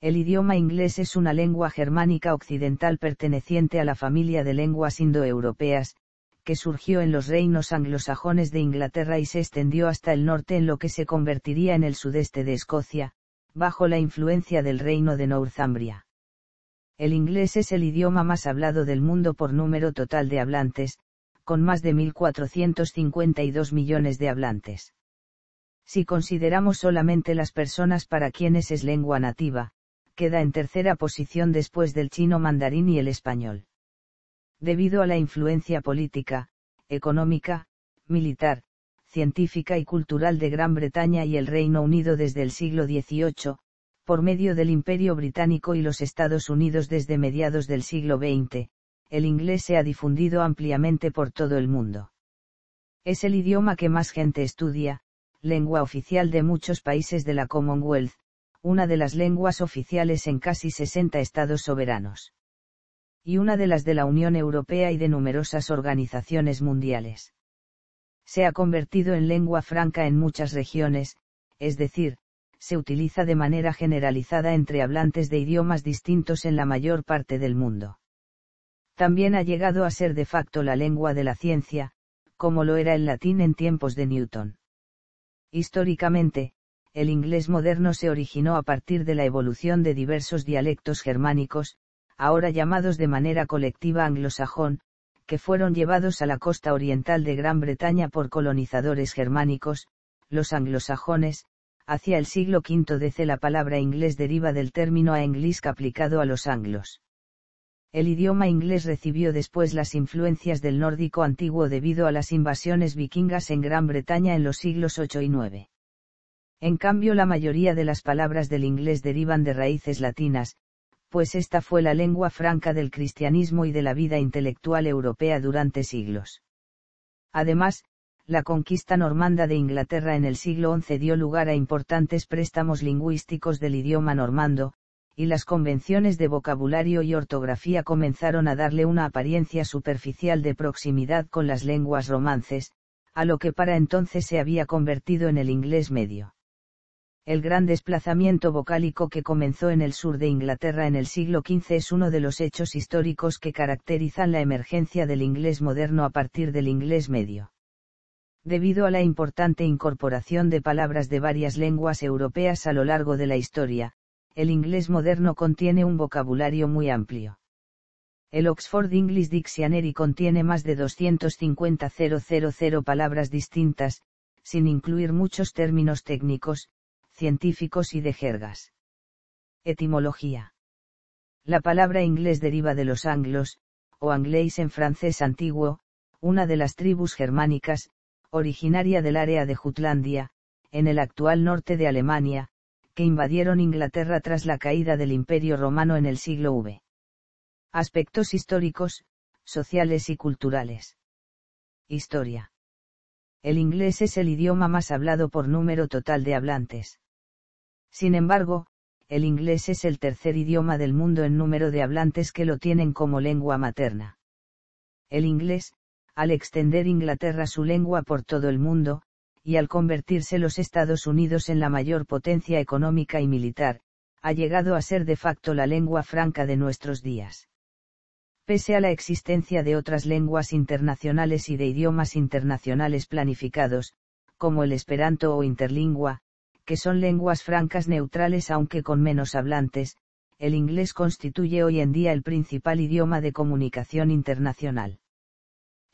El idioma inglés es una lengua germánica occidental perteneciente a la familia de lenguas indoeuropeas, que surgió en los reinos anglosajones de Inglaterra y se extendió hasta el norte en lo que se convertiría en el sudeste de Escocia, bajo la influencia del reino de Northumbria. El inglés es el idioma más hablado del mundo por número total de hablantes, con más de 1.452 millones de hablantes. Si consideramos solamente las personas para quienes es lengua nativa, queda en tercera posición después del chino mandarín y el español. Debido a la influencia política, económica, militar, científica y cultural de Gran Bretaña y el Reino Unido desde el siglo XVIII, por medio del Imperio Británico y los Estados Unidos desde mediados del siglo XX, el inglés se ha difundido ampliamente por todo el mundo. Es el idioma que más gente estudia, lengua oficial de muchos países de la Commonwealth, una de las lenguas oficiales en casi 60 estados soberanos. Y una de las de la Unión Europea y de numerosas organizaciones mundiales. Se ha convertido en lengua franca en muchas regiones, es decir, se utiliza de manera generalizada entre hablantes de idiomas distintos en la mayor parte del mundo. También ha llegado a ser de facto la lengua de la ciencia, como lo era el latín en tiempos de Newton. Históricamente, el inglés moderno se originó a partir de la evolución de diversos dialectos germánicos, ahora llamados de manera colectiva anglosajón, que fueron llevados a la costa oriental de Gran Bretaña por colonizadores germánicos, los anglosajones, hacia el siglo V DC la palabra inglés deriva del término a English aplicado a los anglos. El idioma inglés recibió después las influencias del nórdico antiguo debido a las invasiones vikingas en Gran Bretaña en los siglos 8 y 9. En cambio la mayoría de las palabras del inglés derivan de raíces latinas, pues esta fue la lengua franca del cristianismo y de la vida intelectual europea durante siglos. Además, la conquista normanda de Inglaterra en el siglo XI dio lugar a importantes préstamos lingüísticos del idioma normando, y las convenciones de vocabulario y ortografía comenzaron a darle una apariencia superficial de proximidad con las lenguas romances, a lo que para entonces se había convertido en el inglés medio. El gran desplazamiento vocálico que comenzó en el sur de Inglaterra en el siglo XV es uno de los hechos históricos que caracterizan la emergencia del inglés moderno a partir del inglés medio. Debido a la importante incorporación de palabras de varias lenguas europeas a lo largo de la historia, el inglés moderno contiene un vocabulario muy amplio. El Oxford English Dictionary contiene más de 250.000 palabras distintas, sin incluir muchos términos técnicos, científicos y de jergas. Etimología. La palabra inglés deriva de los anglos, o anglais en francés antiguo, una de las tribus germánicas, originaria del área de Jutlandia, en el actual norte de Alemania, que invadieron Inglaterra tras la caída del Imperio Romano en el siglo V. Aspectos históricos, sociales y culturales. Historia. El inglés es el idioma más hablado por número total de hablantes. Sin embargo, el inglés es el tercer idioma del mundo en número de hablantes que lo tienen como lengua materna. El inglés, al extender Inglaterra su lengua por todo el mundo, y al convertirse los Estados Unidos en la mayor potencia económica y militar, ha llegado a ser de facto la lengua franca de nuestros días. Pese a la existencia de otras lenguas internacionales y de idiomas internacionales planificados, como el esperanto o interlingua, que son lenguas francas neutrales aunque con menos hablantes, el inglés constituye hoy en día el principal idioma de comunicación internacional.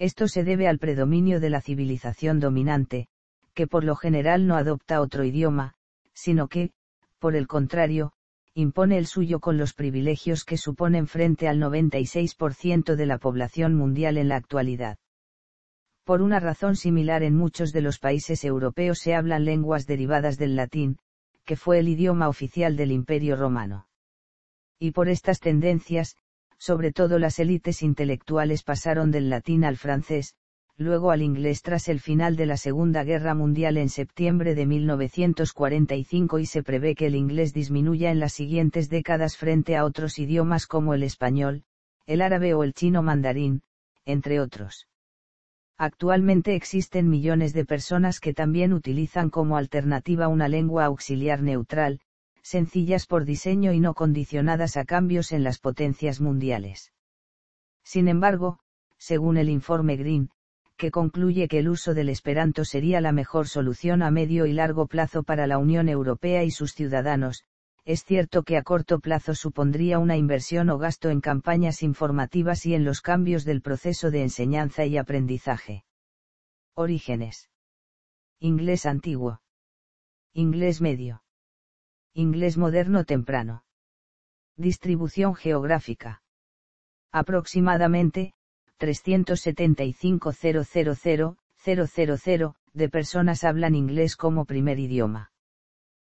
Esto se debe al predominio de la civilización dominante, que por lo general no adopta otro idioma, sino que, por el contrario, impone el suyo con los privilegios que suponen frente al 96% de la población mundial en la actualidad. Por una razón similar en muchos de los países europeos se hablan lenguas derivadas del latín, que fue el idioma oficial del Imperio romano. Y por estas tendencias, sobre todo las élites intelectuales pasaron del latín al francés, luego al inglés tras el final de la Segunda Guerra Mundial en septiembre de 1945 y se prevé que el inglés disminuya en las siguientes décadas frente a otros idiomas como el español, el árabe o el chino mandarín, entre otros. Actualmente existen millones de personas que también utilizan como alternativa una lengua auxiliar neutral, sencillas por diseño y no condicionadas a cambios en las potencias mundiales. Sin embargo, según el informe Green, que concluye que el uso del esperanto sería la mejor solución a medio y largo plazo para la Unión Europea y sus ciudadanos, es cierto que a corto plazo supondría una inversión o gasto en campañas informativas y en los cambios del proceso de enseñanza y aprendizaje. Orígenes. Inglés antiguo. Inglés medio. Inglés moderno temprano. Distribución geográfica. Aproximadamente, 000 de personas hablan inglés como primer idioma.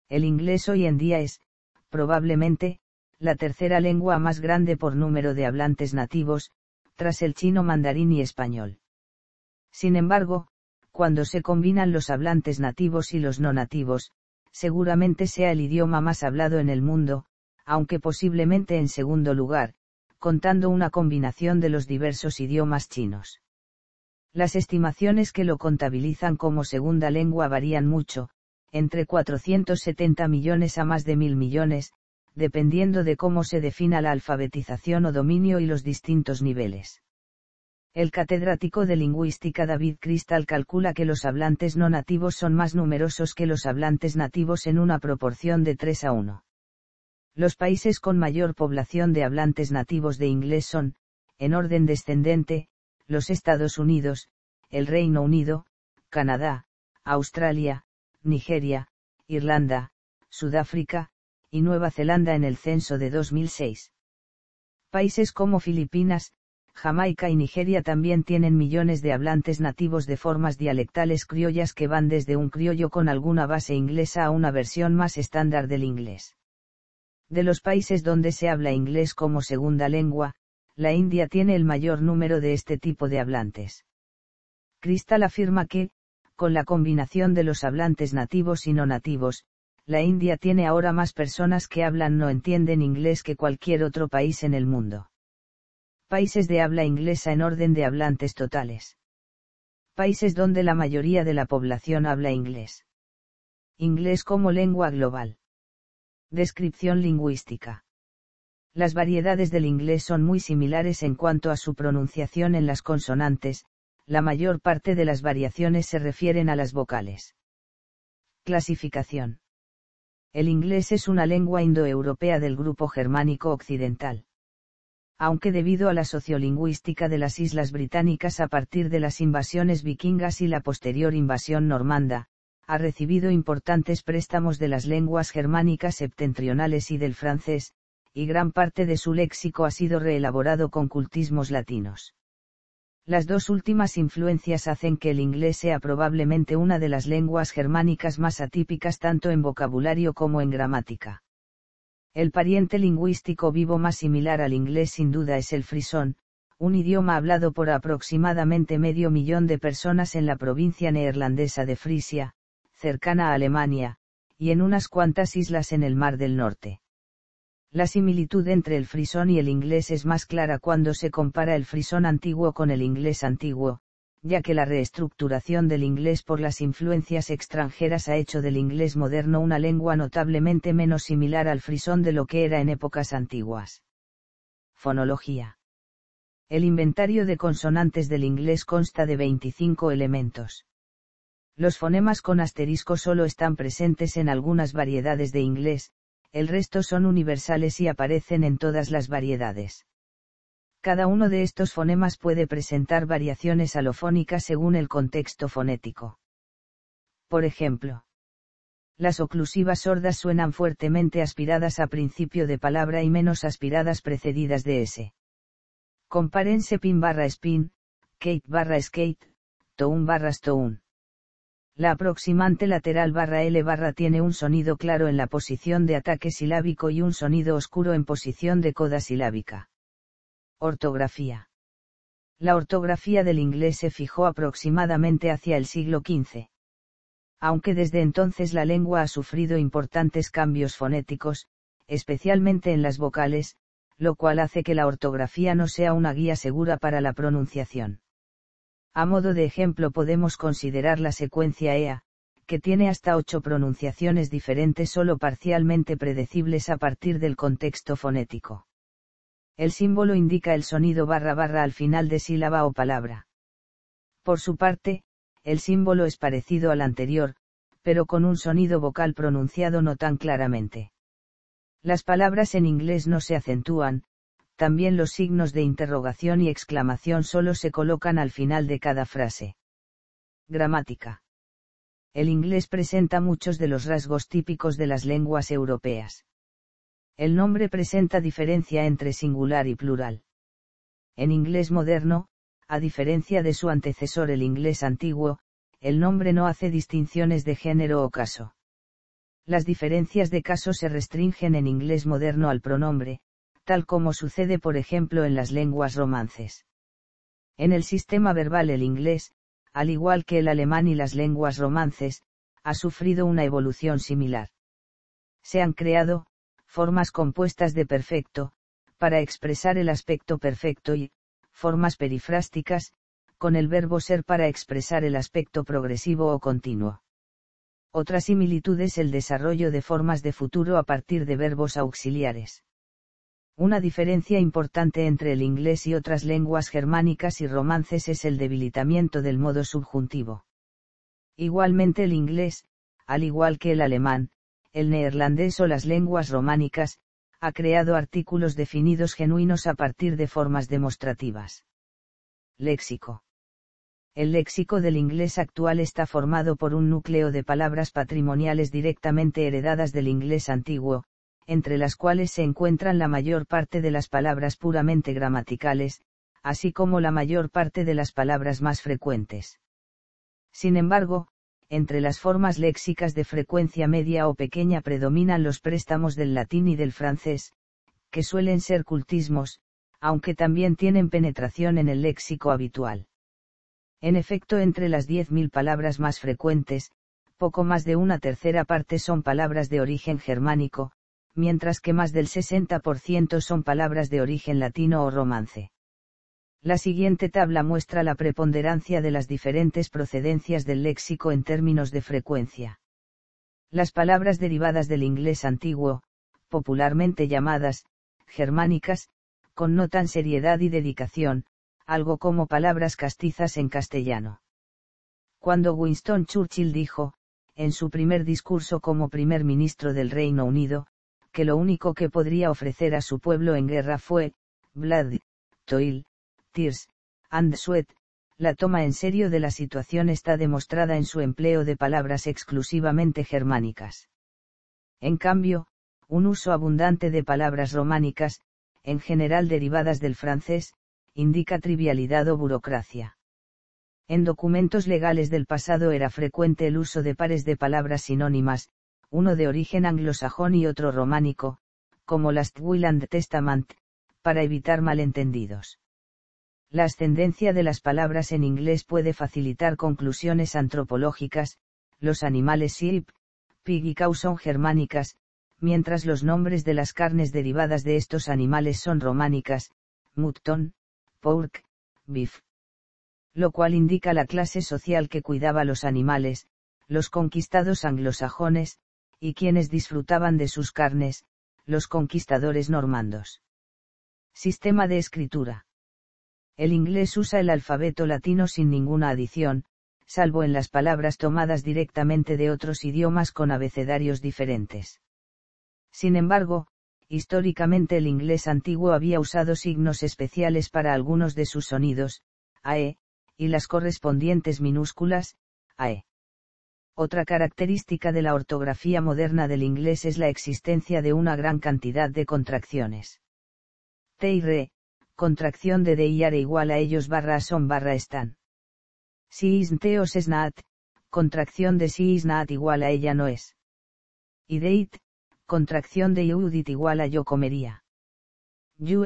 El inglés hoy en día es, probablemente, la tercera lengua más grande por número de hablantes nativos, tras el chino mandarín y español. Sin embargo, cuando se combinan los hablantes nativos y los no nativos, seguramente sea el idioma más hablado en el mundo, aunque posiblemente en segundo lugar, contando una combinación de los diversos idiomas chinos. Las estimaciones que lo contabilizan como segunda lengua varían mucho, entre 470 millones a más de mil millones, dependiendo de cómo se defina la alfabetización o dominio y los distintos niveles. El catedrático de lingüística David Crystal calcula que los hablantes no nativos son más numerosos que los hablantes nativos en una proporción de 3 a 1. Los países con mayor población de hablantes nativos de inglés son, en orden descendente, los Estados Unidos, el Reino Unido, Canadá, Australia, Nigeria, Irlanda, Sudáfrica, y Nueva Zelanda en el censo de 2006. Países como Filipinas, Jamaica y Nigeria también tienen millones de hablantes nativos de formas dialectales criollas que van desde un criollo con alguna base inglesa a una versión más estándar del inglés. De los países donde se habla inglés como segunda lengua, la India tiene el mayor número de este tipo de hablantes. Cristal afirma que, con la combinación de los hablantes nativos y no nativos, la India tiene ahora más personas que hablan no entienden inglés que cualquier otro país en el mundo. Países de habla inglesa en orden de hablantes totales. Países donde la mayoría de la población habla inglés. Inglés como lengua global. Descripción lingüística. Las variedades del inglés son muy similares en cuanto a su pronunciación en las consonantes, la mayor parte de las variaciones se refieren a las vocales. Clasificación. El inglés es una lengua indoeuropea del grupo germánico occidental. Aunque debido a la sociolingüística de las islas británicas a partir de las invasiones vikingas y la posterior invasión normanda, ha recibido importantes préstamos de las lenguas germánicas septentrionales y del francés, y gran parte de su léxico ha sido reelaborado con cultismos latinos. Las dos últimas influencias hacen que el inglés sea probablemente una de las lenguas germánicas más atípicas tanto en vocabulario como en gramática. El pariente lingüístico vivo más similar al inglés sin duda es el frisón, un idioma hablado por aproximadamente medio millón de personas en la provincia neerlandesa de Frisia, cercana a Alemania, y en unas cuantas islas en el Mar del Norte. La similitud entre el frisón y el inglés es más clara cuando se compara el frisón antiguo con el inglés antiguo, ya que la reestructuración del inglés por las influencias extranjeras ha hecho del inglés moderno una lengua notablemente menos similar al frisón de lo que era en épocas antiguas. Fonología. El inventario de consonantes del inglés consta de 25 elementos. Los fonemas con asterisco solo están presentes en algunas variedades de inglés, el resto son universales y aparecen en todas las variedades. Cada uno de estos fonemas puede presentar variaciones alofónicas según el contexto fonético. Por ejemplo, las oclusivas sordas suenan fuertemente aspiradas a principio de palabra y menos aspiradas precedidas de S. Comparense pin barra spin, kate barra skate, toun barra stone. La aproximante lateral barra L barra tiene un sonido claro en la posición de ataque silábico y un sonido oscuro en posición de coda silábica. Ortografía. La ortografía del inglés se fijó aproximadamente hacia el siglo XV. Aunque desde entonces la lengua ha sufrido importantes cambios fonéticos, especialmente en las vocales, lo cual hace que la ortografía no sea una guía segura para la pronunciación. A modo de ejemplo podemos considerar la secuencia EA, que tiene hasta ocho pronunciaciones diferentes solo parcialmente predecibles a partir del contexto fonético. El símbolo indica el sonido barra barra al final de sílaba o palabra. Por su parte, el símbolo es parecido al anterior, pero con un sonido vocal pronunciado no tan claramente. Las palabras en inglés no se acentúan, también los signos de interrogación y exclamación solo se colocan al final de cada frase. Gramática. El inglés presenta muchos de los rasgos típicos de las lenguas europeas. El nombre presenta diferencia entre singular y plural. En inglés moderno, a diferencia de su antecesor el inglés antiguo, el nombre no hace distinciones de género o caso. Las diferencias de caso se restringen en inglés moderno al pronombre, tal como sucede por ejemplo en las lenguas romances. En el sistema verbal el inglés, al igual que el alemán y las lenguas romances, ha sufrido una evolución similar. Se han creado, formas compuestas de perfecto, para expresar el aspecto perfecto y, formas perifrásticas, con el verbo ser para expresar el aspecto progresivo o continuo. Otra similitud es el desarrollo de formas de futuro a partir de verbos auxiliares. Una diferencia importante entre el inglés y otras lenguas germánicas y romances es el debilitamiento del modo subjuntivo. Igualmente el inglés, al igual que el alemán, el neerlandés o las lenguas románicas, ha creado artículos definidos genuinos a partir de formas demostrativas. Léxico. El léxico del inglés actual está formado por un núcleo de palabras patrimoniales directamente heredadas del inglés antiguo, entre las cuales se encuentran la mayor parte de las palabras puramente gramaticales, así como la mayor parte de las palabras más frecuentes. Sin embargo, entre las formas léxicas de frecuencia media o pequeña predominan los préstamos del latín y del francés, que suelen ser cultismos, aunque también tienen penetración en el léxico habitual. En efecto, entre las 10.000 palabras más frecuentes, poco más de una tercera parte son palabras de origen germánico, mientras que más del 60% son palabras de origen latino o romance. La siguiente tabla muestra la preponderancia de las diferentes procedencias del léxico en términos de frecuencia. Las palabras derivadas del inglés antiguo, popularmente llamadas, germánicas, con tan seriedad y dedicación, algo como palabras castizas en castellano. Cuando Winston Churchill dijo, en su primer discurso como primer ministro del Reino Unido, que lo único que podría ofrecer a su pueblo en guerra fue, Vlad, Toil, Tears, and Sweat, la toma en serio de la situación está demostrada en su empleo de palabras exclusivamente germánicas. En cambio, un uso abundante de palabras románicas, en general derivadas del francés, indica trivialidad o burocracia. En documentos legales del pasado era frecuente el uso de pares de palabras sinónimas, uno de origen anglosajón y otro románico, como Last Will Testament, para evitar malentendidos. La ascendencia de las palabras en inglés puede facilitar conclusiones antropológicas, los animales sheep, pig y cow son germánicas, mientras los nombres de las carnes derivadas de estos animales son románicas, mutton, pork, beef. Lo cual indica la clase social que cuidaba los animales, los conquistados anglosajones, y quienes disfrutaban de sus carnes, los conquistadores normandos. Sistema de escritura. El inglés usa el alfabeto latino sin ninguna adición, salvo en las palabras tomadas directamente de otros idiomas con abecedarios diferentes. Sin embargo, históricamente el inglés antiguo había usado signos especiales para algunos de sus sonidos, ae, y las correspondientes minúsculas, ae. Otra característica de la ortografía moderna del inglés es la existencia de una gran cantidad de contracciones. Te y re, contracción de de y are igual a ellos barra son barra están. Si teos es naat, contracción de si is igual a ella no es. Y contracción de iudit igual a yo comería. You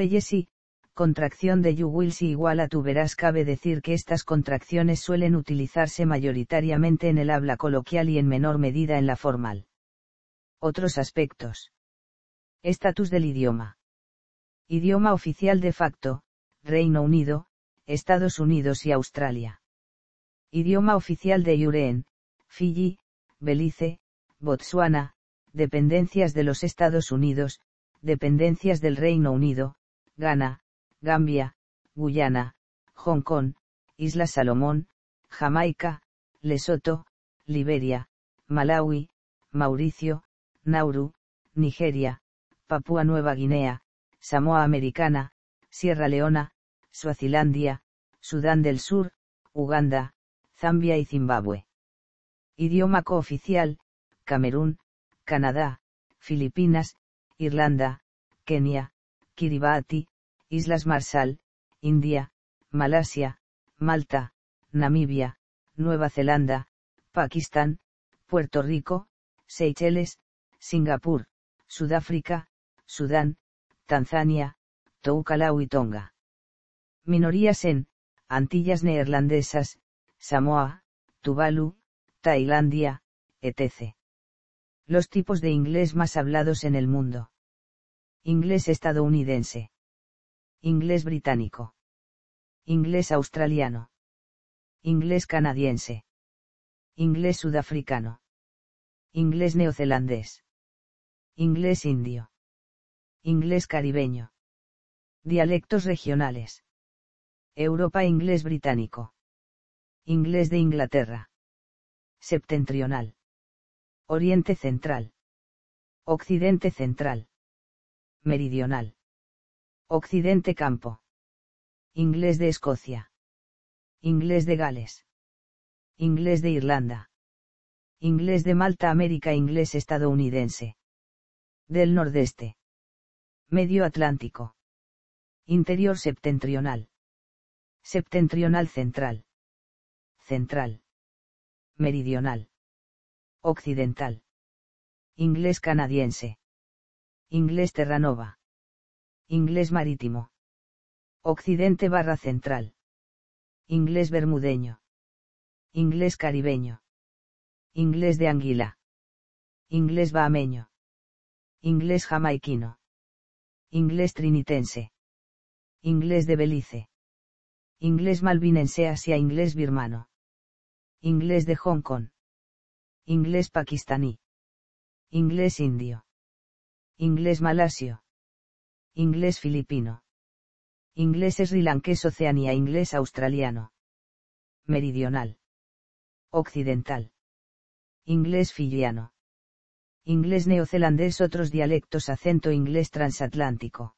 contracción de you will si igual a tu verás. Cabe decir que estas contracciones suelen utilizarse mayoritariamente en el habla coloquial y en menor medida en la formal. Otros aspectos. Estatus del idioma. Idioma oficial de facto, Reino Unido, Estados Unidos y Australia. Idioma oficial de Yuren, Fiji, Belice, Botswana, dependencias de los Estados Unidos, dependencias del Reino Unido, Ghana, Gambia, Guyana, Hong Kong, Isla Salomón, Jamaica, Lesoto, Liberia, Malawi, Mauricio, Nauru, Nigeria, Papúa Nueva Guinea, Samoa Americana, Sierra Leona, Suazilandia, Sudán del Sur, Uganda, Zambia y Zimbabue. Idioma cooficial, Camerún, Canadá, Filipinas, Irlanda, Kenia, Kiribati, Islas Marshall, India, Malasia, Malta, Namibia, Nueva Zelanda, Pakistán, Puerto Rico, Seychelles, Singapur, Sudáfrica, Sudán, Tanzania, Tuvalu y Tonga. Minorías en, Antillas Neerlandesas, Samoa, Tuvalu, Tailandia, etc. Los tipos de inglés más hablados en el mundo. Inglés estadounidense inglés británico, inglés australiano, inglés canadiense, inglés sudafricano, inglés neozelandés, inglés indio, inglés caribeño, dialectos regionales, Europa inglés británico, inglés de Inglaterra, septentrional, oriente central, occidente central, meridional Occidente Campo. Inglés de Escocia. Inglés de Gales. Inglés de Irlanda. Inglés de Malta América Inglés estadounidense. Del Nordeste. Medio Atlántico. Interior septentrional. Septentrional central. Central. Meridional. Occidental. Inglés canadiense. Inglés terranova Inglés marítimo. Occidente barra central. Inglés bermudeño. Inglés caribeño. Inglés de anguila. Inglés bahameño. Inglés jamaiquino. Inglés trinitense. Inglés de Belice. Inglés malvinense hacia inglés birmano. Inglés de Hong Kong. Inglés pakistaní. Inglés indio. Inglés malasio inglés filipino, inglés Lankés Oceanía, inglés australiano, meridional, occidental, inglés filiano, inglés neozelandés, otros dialectos, acento inglés transatlántico.